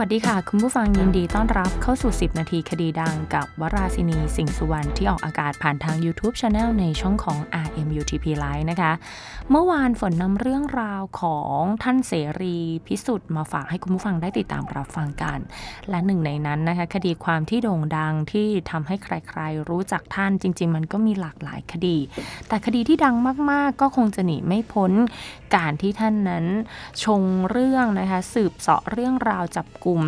วัสดีค่ะ คุณผู้ฟังยินดีต้อนรับเข้าสู่ 10 นาทีคดีดังกับวราศินี สิงสุวรรณที่ออกอากาศผ่านทาง YouTube Channel ในช่องของ RMUTP Live นะคะเมื่อวานฝนนำเรื่องราวของท่านเสรีพิสุทธิ์มาฝากให้คุณผู้ฟังได้ติดตามรับฟังกัน และหนึ่งในนั้นนะคะคดีความที่โด่งดังที่ทำให้ใครๆรู้จักท่านจริงๆมันก็มีหลากหลายคดี แต่คดีที่ดังมากๆก็คงจะหนีไม่พ้นการที่ท่านนั้นชงเรื่องนะคะสืบเสาะเรื่องราวจับกลุ่ม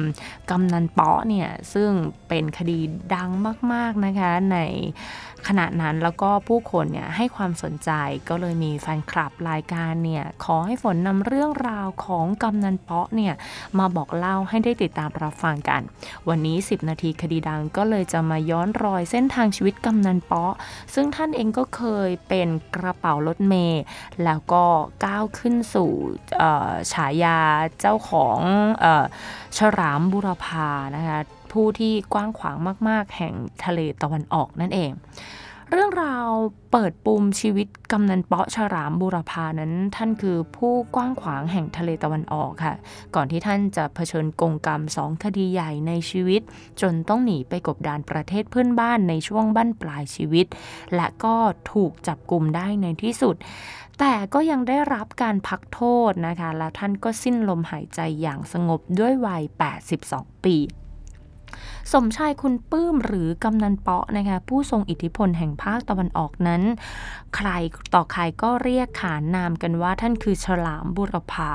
กำนันเปาะเนี่ยซึ่งเป็นคดีดังมากๆนะคะในขณะนั้น แล้วก็ผู้คนเนี่ยให้ความสนใจก็เลยมีแฟนคลับรายการเนี่ยขอให้ฝนนำเรื่องราวของกำนันเปาะเนี่ยมาบอกเล่าให้ได้ติดตามรับฟังกัน วันนี้ 10 นาทีคดีดังก็เลยจะมาย้อนรอยเส้นทางชีวิตกำนันเปาะ ซึ่งท่านเองก็เคยเป็นกระเป๋ารถเมล์แล้วก็ก้าวขึ้นสู่ฉายาเจ้าของอฉรามบุรพานะคะผู้ที่กว้างขวางมากๆ แห่งทะเลตะวันออกนั่นเอง เรื่องราวเปิดปุ่มชีวิตกำนันเปาะฉรามบุรพานั้น ท่านคือผู้กว้างขวางแห่งทะเลตะวันออกค่ะ ก่อนที่ท่านจะเผชิญกงกรรมสองคดีใหญ่ในชีวิต จนต้องหนีไปกบดานประเทศเพื่อนบ้านในช่วงบั้นปลายชีวิต และก็ถูกจับกลุ่มได้ในที่สุด แต่ก็ยังได้รับการพักโทษนะคะ และท่านก็สิ้นลมหายใจอย่างสงบด้วยวัย 82 ปีสมชายคุณปื้มหรือกำนันเปาะนะคะผู้ทรงอิทธิพลแห่งภาคตะวันออกนั้น ใครต่อใครก็เรียกขานนามกันว่าท่านคือฉลามบุรพา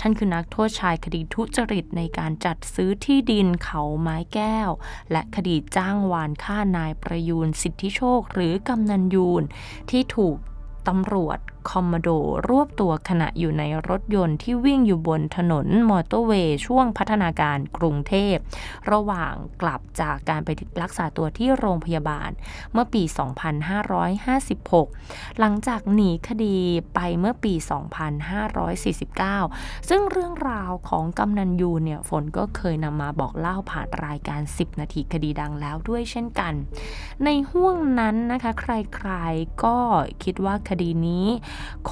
ท่านคือนักโทษชายคดีทุจริตในการจัดซื้อที่ดินเขาไม้แก้ว และคดีจ้างวานฆ่านายประยูนสิทธิโชคหรือกำนันยูนที่ถูกตำรวจคอมมโดรวบตัวขณะอยู่ในรถยนต์ที่วิ่งอยู่บนถนนมอเตอร์เวย์ช่วงพัฒนาการกรุงเทพ ระหว่างกลับจากการไปรักษาตัวที่โรงพยาบาลเมื่อปี 2556 หลังจากหนีคดีไปเมื่อปี 2549 ซึ่งเรื่องราวของกำนันยูเนี่ยฝนก็เคยนำมาบอกเล่าผ่านรายการ 10 นาทีคดีดังแล้วด้วยเช่นกัน ในห่วงนั้นนะคะ ใครๆก็คิดว่าคดีนี้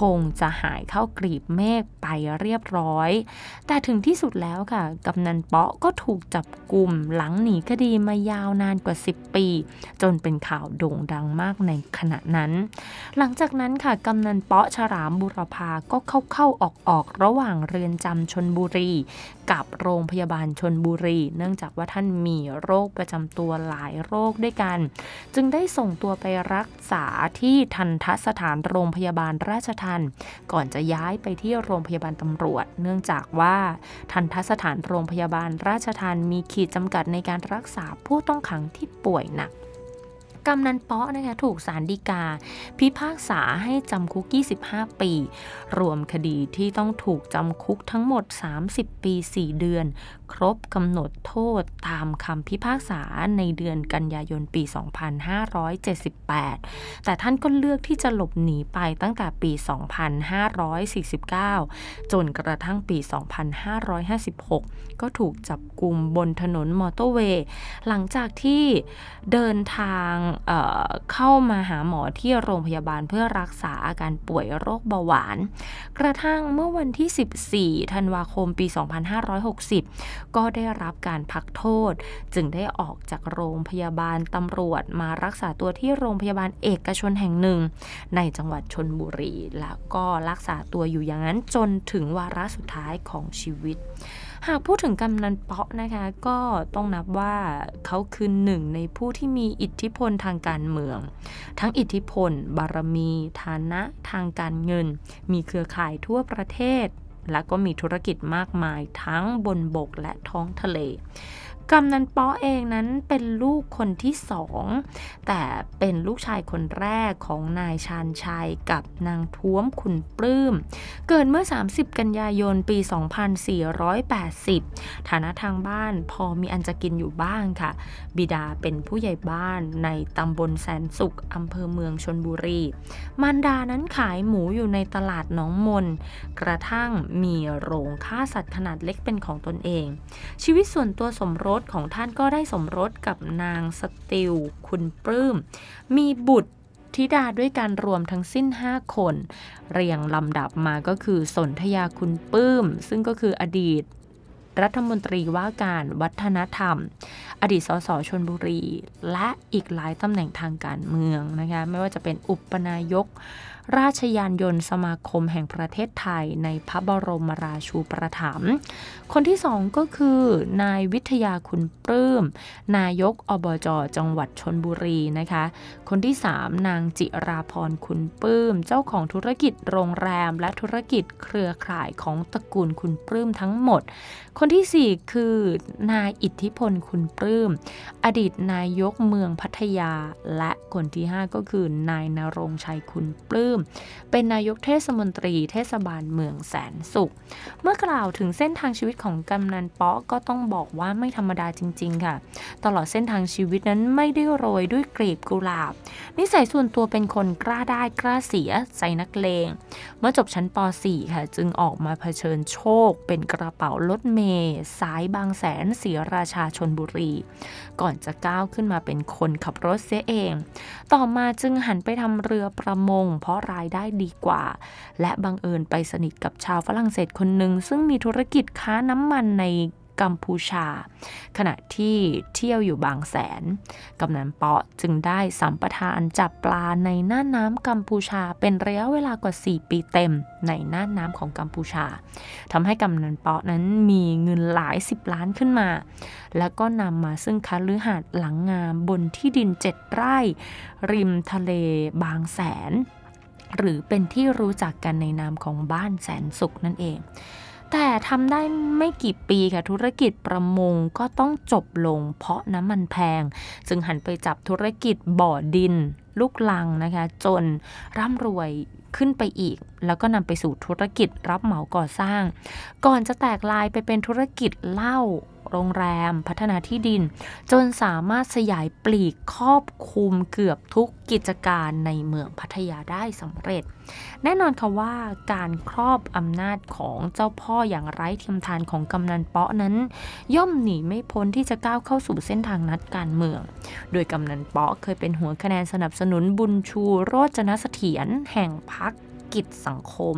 คงจะหายเข้ากรีบเมฆไปเรียบร้อย แต่ถึงที่สุดแล้วค่ะกำนันเปาะก็ถูกจับกลุ่มหลังหนีคดีมายาวนานกว่า 10 ปี จนเป็นข่าวโด่งดังมากในขณะนั้น หลังจากนั้นค่ะกำนันเปาะฉลามบุรพา ก็เข้าๆออกๆระหว่างเรือนจำชนบุรี กับโรงพยาบาลชนบุรีเนื่องจากว่าท่านมีโรคประจำตัวหลายโรคด้วยกัน จึงได้ส่งตัวไปรักษาที่ทันทสถานโรงพยาบาลราชทัณฑ์ก่อนจะย้ายไปที่โรงพยาบาลตำรวจ เนื่องจากว่าทันทสถานโรงพยาบาลราชทัณฑ์มีขีดจำกัดในการรักษาผู้ต้องขังที่ป่วยหนักกำนันเปาะนะคะถูกสารดีกา พิพากษาให้จำคุก 25 ปี รวมคดีที่ต้องถูกจำคุกทั้งหมด 30 ปี 4 เดือนครบกำหนดโทษตามคำพิพากษาในเดือนกันยายนปี 2578 แต่ท่านก็เลือกที่จะหลบหนีไปตั้งแต่ปี 2549 จนกระทั่งปี 2556 ก็ถูกจับกลุ่มบนถนนมอเตอร์เวย์ หลังจากที่เดินทางเเข้ามาหาหมอที่โรงพยาบาลเพื่อรักษาอาการป่วยโรคเบาหวาน กระทั่งเมื่อวันที่ 14ธันวาคมปี 2560ก็ได้รับการพักโทษ จึงได้ออกจากโรงพยาบาลตำรวจ มารักษาตัวที่โรงพยาบาลเอกชนแห่งหนึ่ง ในจังหวัดชนบุรีแล้วก็รักษาตัวอยู่อย่างนั้นจนถึงวาระสุดท้ายของชีวิต หากพูดถึงกำนันเปาะนะคะก็ต้องนับว่าเขาคือหนึ่งในผู้ที่มีอิทธิพลทางการเมือง ทั้งอิทธิพล บารมี ฐานะทางการเงิน มีเครือข่ายทั่วประเทศและก็มีธุรกิจมากมายทั้งบนบกและท้องทะเลกำนันป้อเองนั้นเป็นลูกคนที่สองแต่เป็นลูกชายคนแรกของนายชานชัยกับนางท้วมขุนปลื้มเกิดเมื่อ 30 กันยายนปี 2480 ฐานะทางบ้านพอมีอันจะกินอยู่บ้างค่ะ บิดาเป็นผู้ใหญ่บ้านในตำบลแสนสุขอำเภอเมืองชนบุรีมารดานั้นขายหมูอยู่ในตลาดหนองมนกระทั่งมีโรงฆ่าสัตว์ขนาดเล็กเป็นของตนเอง ชีวิตส่วนตัวสมรสสของท่านก็ได้สมรสกับนางสติลคุณปลื้ม มีบุตรธิดาด้วยการรวมทั้งสิ้น 5 คน เรียงลำดับมาก็คือสนธยาคุณปลื้ม ซึ่งก็คืออดีตรัฐมนตรีว่าการวัฒนธรรม อดีตสสชนบุรี และอีกหลายตำแหน่งทางการเมืองนะคะไม่ว่าจะเป็นอุปนายกราชยานยนต์สมาคมแห่งประเทศไทยในพระบรมราชูปถัมภ์ คนที่สองก็คือ นายวิทยาคุณปลื้ม นายกอบจจังหวัดชนบุรีนะคะ คนที่สามนางจิราพรคุณปลื้มเจ้าของธุรกิจโรงแรมและธุรกิจเครือข่ายของตระกูลคุณปลื้มทั้งหมด คนที่สี่คือ นายอิทธิพลคุณปลื้มอดีตนายกเมืองพัทยา และคนที่ห้าก็คือ นายนรงชัยคุณปลื้มเป็นนายกเทศมนตรีเทศบาลเมืองแสนสุข เมื่อกล่าวถึงเส้นทางชีวิตของกำนันเปาะก็ต้องบอกว่าไม่ธรรมดาจริงๆค่ะ ตลอดเส้นทางชีวิตนั้นไม่ได้โรยด้วยกลีบกุหลาบ นิสัยส่วนตัวเป็นคนกล้าได้กล้าเสียใจนักเลง เมื่อจบชั้นป .4 ค่ะจึงออกมาเผชิญโชค เป็นกระเป๋ารถเมย์สายบางแสนเสียราชาชนบุรี ก่อนจะก้าวขึ้นมาเป็นคนขับรถเสียเอง ต่อมาจึงหันไปทำเรือประมงเพราะรายได้ดีกว่า และบังเอิญไปสนิทกับชาวฝรั่งเศสคนหนึ่งซึ่งมีธุรกิจค้าน้ำมันในกัมพูชา ขณะที่เที่ยวอยู่บางแสนกำนันเปาะจึงได้สัมปทานจับปลาในหน้าน้ำกัมพูชาเป็นระยะเวลากว่า 4 ปีเต็ม ในหน้าน้ำของกัมพูชาทำให้กำนันเปาะนั้นมีเงินหลาย 10 ล้านขึ้นมา แล้วก็นำมาซึ่งคาลือหาดหลังงามบนที่ดิน7ไร่ริมทะเลบางแสนหรือเป็นที่รู้จักกันในนามของบ้านแสนสุขนั่นเอง แต่ทำได้ไม่กี่ปีค่ะธุรกิจประมงก็ต้องจบลงเพราะน้ำมันแพง จึงหันไปจับธุรกิจบ่อดินลูกลังนะคะจนร่ำรวยขึ้นไปอีก แล้วก็นำไปสู่ธุรกิจรับเหมาก่อสร้าง ก่อนจะแตกลายไปเป็นธุรกิจเหล้าโรงแรมพัฒนาที่ดิน จนสามารถสยายปลีกครอบคลุมเกือบทุกกิจการในเมืองพัทยาได้สำเร็จ แน่นอนค่ะว่าการครอบอำนาจของเจ้าพ่ออย่างไร้เทียมทานของกำนันเปาะนั้น ย่อมหนีไม่พ้นที่จะก้าวเข้าสู่เส้นทางนัดการเมือง โดยกำนันเปาะเคยเป็นหัวคะแนนสนับสนุนบุญชู โรจนเสถียรแห่งพรรคกิจสังคม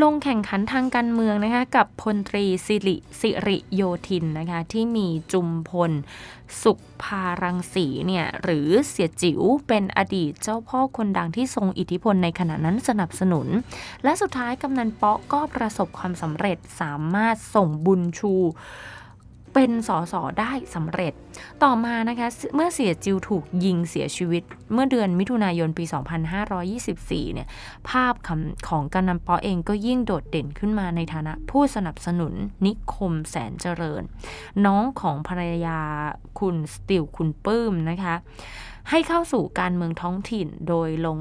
ลงแข่งขันทางการเมืองนะคะกับพลตรีสิริสิริโยธินนะคะที่มีจุมพลสุขพารังสีเนี่ยหรือเสียจิ๋วเป็นอดีตเจ้าพ่อคนดังที่ทรงอิทธิพลในขณะนั้นสนับสนุน และสุดท้ายกำนันเปาะก็ประสบความสำเร็จสามารถส่งบุญชูเป็นสสได้สำเร็จต่อมานะคะเมื่อเสียจิวถูกยิงเสียชีวิต เมื่อเดือนมิถุนายนปี 2524เนี่ยภาพของกันันปอเองก็ยิ่งโดดเด่นขึ้นมาในฐานะผู้สนับสนุนนิคมแสนเจริญ น้องของภรรยาคุณสติวคุณปื้มนะคะให้เข้าสู่การเมืองท้องถิ่นโดยลง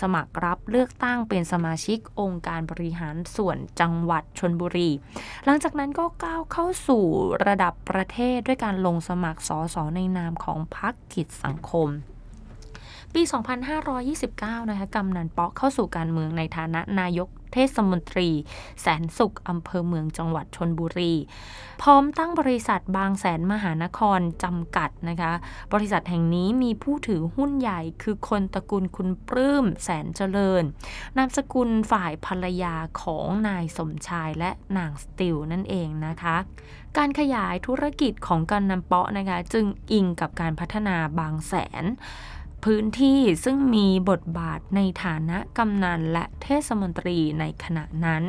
สมัครรับเลือกตั้งเป็นสมาชิกองค์การบริหารส่วนจังหวัดชนบุรี หลังจากนั้นก็ก้าวเข้าสู่ระดับประเทศด้วยการลงสมัครสสในนามของพรรคกิจสังคมปี 2529นะคะ กำนันปอะเข้าสู่การเมืองในฐานะนายกเทศมนตรี แสนสุขอำเภอเมืองจังหวัดชนบุรี พร้อมตั้งบริษัทบางแสนมหานครจำกัดนะคะ บริษัทแห่งนี้มีผู้ถือหุ้นใหญ่คือคนตระกูลคุณปลื้มแสนเจริญ นามสกุลฝ่ายภรรยาของนายสมชายและนางสติวนั่นเองนะคะ การขยายธุรกิจของการนำเปาะนะคะ จึงอิงกับการพัฒนาบางแสนพื้นที่ซึ่งมีบทบาทในฐานะกำนันและเทศมนตรีในขณะนั้น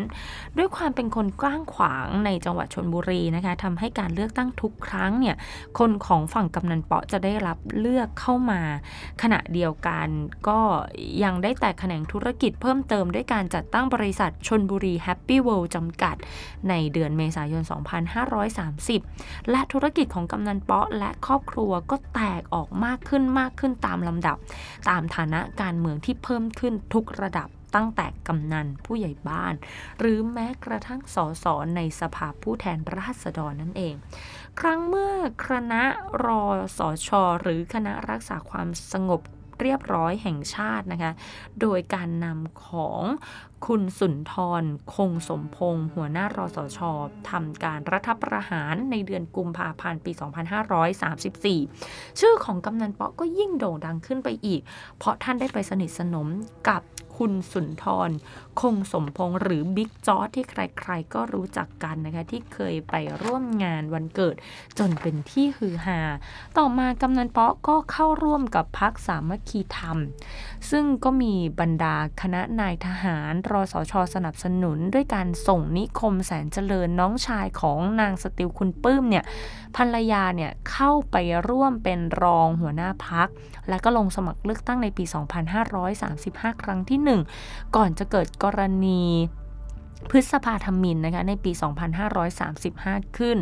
ด้วยความเป็นคนกว้างขวางในจังหวัดชนบุรีนะคะทำให้การเลือกตั้งทุกครั้งเนี่ย คนของฝั่งกำนันเปาะจะได้รับเลือกเข้ามาขณะเดียวกัน ก็ยังได้แตกแขนงธุรกิจเพิ่มเติม ด้วยการจัดตั้งบริษัทชนบุรีแฮปปี้เวิลด์จำกัด ในเดือนเมษายน 2530 และธุรกิจของกำนันเปาะ และครอบครัวก็แตกออกมากขึ้นมากขึ้นตามลำดับตามฐานะการเมืองที่เพิ่มขึ้นทุกระดับตั้งแต่กำนันผู้ใหญ่บ้านหรือแม้กระทั่งสสในสภาผู้แทนราษฎรนั่นเอง ครั้งเมื่อคณะรอสอชอหรือคณะรักษาความสงบเรียบร้อยแห่งชาตินะคะ โดยการนำของคุณสุนทร คงสมพงศ์หัวหน้ารอสชทำการรัฐประหารในเดือนกุมภาพันธ์ปี 2534 ชื่อของกำนันเปาะก็ยิ่งโด่งดังขึ้นไปอีก เพราะท่านได้ไปสนิทสนมกับคุณสุนทร คงสมพงศ์หรือบิ๊กจอที่ใครๆก็รู้จักกันนะคะ ที่เคยไปร่วมงานวันเกิดจนเป็นที่ฮือฮาต่อมากำนันเปาะก็เข้าร่วมกับพักสามัคคีธรรมซึ่งก็มีบรรดาคณะนายทหารรอสช สนับสนุนด้วยการส่งนิคมแสนเจริญน้องชายของนางสติวคุณปื้มเนี่ยภรรยาเนี่ยเข้าไปร่วมเป็นรองหัวหน้าพัก และก็ลงสมัครเลือกตั้งในปี 2535 ครั้งที่ 1 ก่อนจะเกิดกรณีพฤษภาธมินนะคะในปี 2535 ขึ้น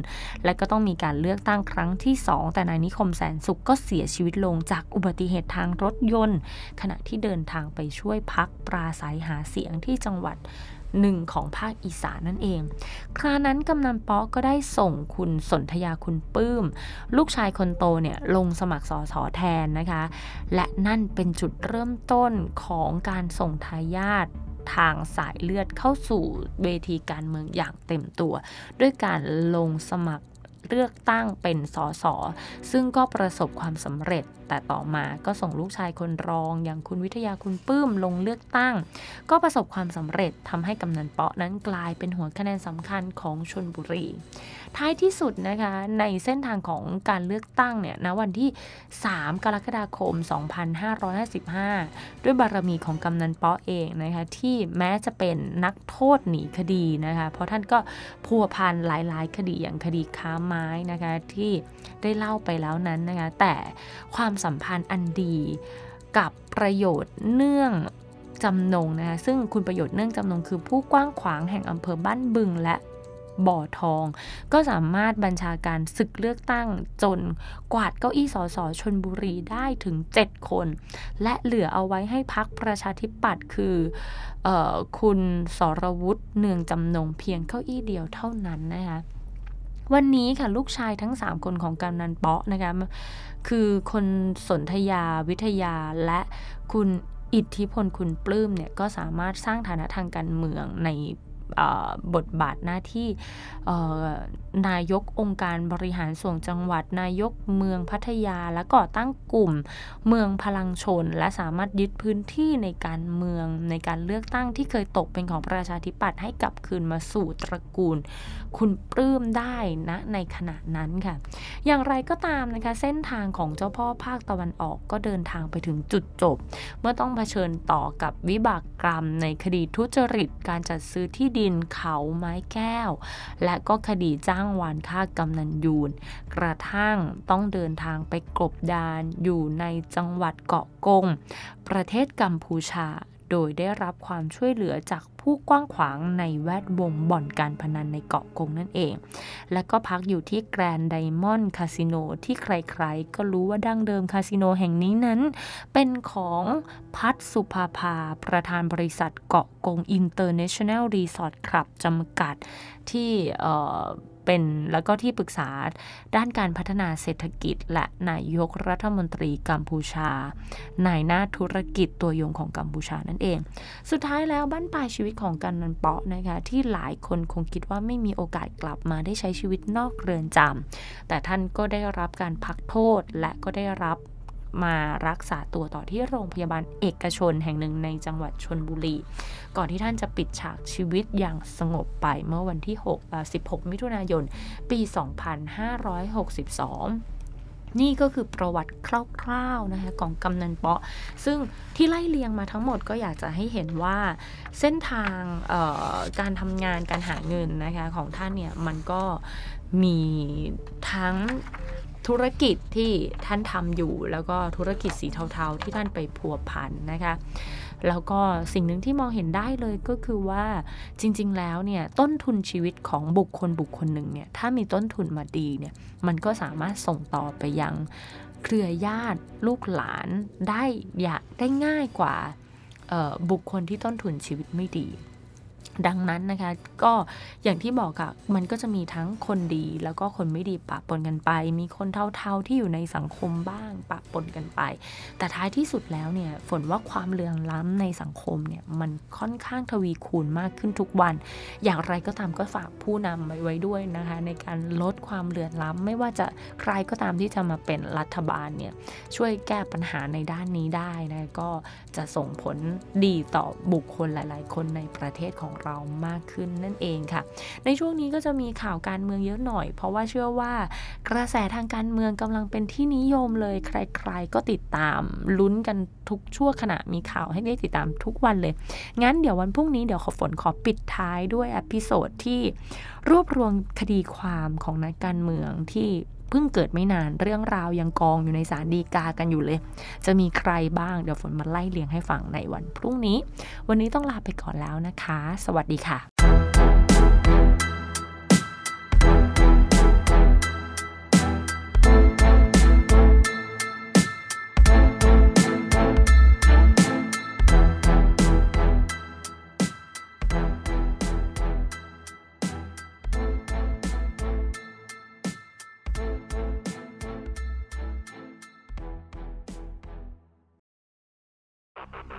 และก็ต้องมีการเลือกตั้งครั้งที่ 2 แต่นายนิคมแสนสุขก็เสียชีวิตลงจากอุบัติเหตุทางรถยนต์ ขณะที่เดินทางไปช่วยพักปราศัยหาเสียงที่จังหวัดหนึ่งของภาคอีสานนั่นเอง ครานั้นกำนันป๊อกก็ได้ส่งคุณสนธยาคุณปื้ม ลูกชายคนโตเนี่ยลงสมัครสอสอแทนนะคะ และนั่นเป็นจุดเริ่มต้นของการส่งทายาททางสายเลือดเข้าสู่เวทีการเมืองอย่างเต็มตัว ด้วยการลงสมัครเลือกตั้งเป็นสส ซึ่งก็ประสบความสำเร็จแต่ต่อมาก็ส่งลูกชายคนรองอย่างคุณวิทยาคุณปื้มลงเลือกตั้ง ก็ประสบความสำเร็จทำให้กำนันเปาะนั้นกลายเป็นหัวคะแนนสำคัญของชนบุรี ท้ายที่สุดนะคะ ในเส้นทางของการเลือกตั้งเนี่ยณวันที่ 3 กรกฎาคม 2555 ด้วยบารมีของกำนันเปาะเองนะคะ ที่แม้จะเป็นนักโทษหนี คดีนะคะ เพราะท่านก็พัวพันหลาย ๆ คดีอย่างคดีค้าไม้นะคะ ที่ได้เล่าไปแล้วนั้นนะคะ แต่ความสัมพันธ์อันดีกับประโยชน์เนื่องจำนงนะคะซึ่งคุณประโยชน์เนื่องจำนง คือผู้กว้างขวางแห่งอำเภอบ้านบึงและบ่อทอง ก็สามารถบัญชาการศึกเลือกตั้งจนกวาดเก้าอี้สสชนบุรีได้ถึง 7 คน และเหลือเอาไว้ให้พักประชาธิปัตย์คืออคุณสรวุฒิเนืองจำนงเพียงเก้าอี้เดียวเท่านั้นนะคะวันนี้ค่ะ ลูกชายทั้ง 3 คนของกำนันเปาะนะคะคือคนสนธยาวิทยาและคุณอิทธิพลคุณปลื้มเนี่ย ก็สามารถสร้างฐานะทางการเมืองในบทบาทหน้าที่ นายกองค์การบริหารส่วนจังหวัด นายกเมืองพัทยา และก่อตั้งกลุ่มเมืองพลังชน และสามารถยึดพื้นที่ในการเมืองในการเลือกตั้งที่เคยตกเป็นของประชาธิปัตย์ให้กลับคืนมาสู่ตระกูล คุณปลื้มได้นะในขณะนั้นค่ะอย่างไรก็ตามนะคะเส้นทางของเจ้าพ่อภาคตะวันออกก็เดินทางไปถึงจุดจบ เมื่อต้องเผชิญต่อกับวิบากกรรม ในคดีทุจริต การจัดซื้อที่ดิดินเขาไม้แก้ว และก็คดีจ้างวานฆ่ากำนันยูน กระทั่งต้องเดินทางไปกบดานอยู่ในจังหวัดเกาะกง ประเทศกัมพูชาโดยได้รับความช่วยเหลือจากผู้กว้างขวางในแวดวงบ่อนการพนันในเกาะกงนั่นเอง และก็พักอยู่ที่แกรนด์ไดมอนด์คาสิโนที่ใครๆ ก็รู้ว่าดั้งเดิมคาสิโนแห่งนี้นั้น เป็นของพัทสุภาภาประธานบริษัทเกาะกงอินเตอร์เนชั่นแนลรีสอร์ทคลับจำกัดที่เป็นแล้วก็ที่ปรึกษาด้านการพัฒนาเศรษฐกิจ และนายกรัฐมนตรีกัมพูชานายหน้าธุรกิจตัวยงของกัมพูชานั่นเอง สุดท้ายแล้วบ้านปลายชีวิตของกันนันเปาะนะคะที่หลายคนคงคิดว่าไม่มีโอกาสกลับมาได้ใช้ชีวิตนอกเรือนจำแต่ท่านก็ได้รับการพักโทษและก็ได้รับมารักษาตัวต่อที่โรงพยาบาลเอกชนแห่งหนึ่งในจังหวัดชนบุรี ก่อนที่ท่านจะปิดฉากชีวิตอย่างสงบไปเมื่อวันที่6 16 มิถุนายน ปี 2562 นี่ก็คือประวัติคร่าวๆ นะคะของกำนันเปาะ ซึ่งที่ไล่เลียงมาทั้งหมดก็อยากจะให้เห็นว่าเส้นทางการทำงานการหาเงินนะคะของท่านเนี่ยมันก็มีทั้งธุรกิจที่ท่านทำอยู่แล้วก็ธุรกิจสีเทาๆ ที่ท่านไปผัวพันนะคะแล้วก็สิ่งหนึ่งที่มองเห็นได้เลยก็คือว่าจริง ๆแล้วเนี่ยต้นทุนชีวิตของบุคคลบุคคลหนึ่งเนี่ยถ้ามีต้นทุนมาดีเนี่ยมันก็สามารถส่งต่อไปยังเครือญาติลูกหลานได้อยากได้ง่ายกว่าบุคคลที่ต้นทุนชีวิตไม่ดีดังนั้นนะคะก็อย่างที่บอกอะมันก็จะมีทั้งคนดี แล้วก็คนไม่ดีปะปนกันไป มีคนเท่าๆที่อยู่ในสังคมบ้างปะปนกันไป แต่ท้ายที่สุดแล้วเนี่ยฝนว่าความเลื่องล้ำในสังคมเนี่ยมันค่อนข้างทวีคูณมากขึ้นทุกวัน อย่างไรก็ตามก็ฝากผู้นำไว้ด้วยนะคะในการลดความเลื่อนล้ำไม่ว่าจะใครก็ตามที่จะมาเป็นรัฐบาลเนี่ยช่วยแก้ปัญหาในด้านนี้ได้นะก็จะส่งผลดีต่อบุคคลหลาย ๆ คนในประเทศของเรามากขึ้นนั่นเองค่ะ ในช่วงนี้ก็จะมีข่าวการเมืองเยอะหน่อยเพราะว่าเชื่อว่า กระแสทางการเมืองกำลังเป็นที่นิยมเลย ใครๆก็ติดตามลุ้นกันทุกชั่วขณะมีข่าวให้ได้ติดตามทุกวันเลย งั้นเดี๋ยววันพรุ่งนี้เดี๋ยวขอฝนขอปิดท้ายด้วยอพิโซดที่รวบรวมคดีความของนักการเมืองที่พิ่งเกิดไม่นานเรื่องราวยังกองอยู่ในสารดีกากันอยู่เลย จะมีใครบ้างเดี๋ยวฝนมาไล่เลียงให้ฟังในวันพรุ่งนี้ วันนี้ต้องลาไปก่อนแล้วนะคะ สวัสดีค่ะ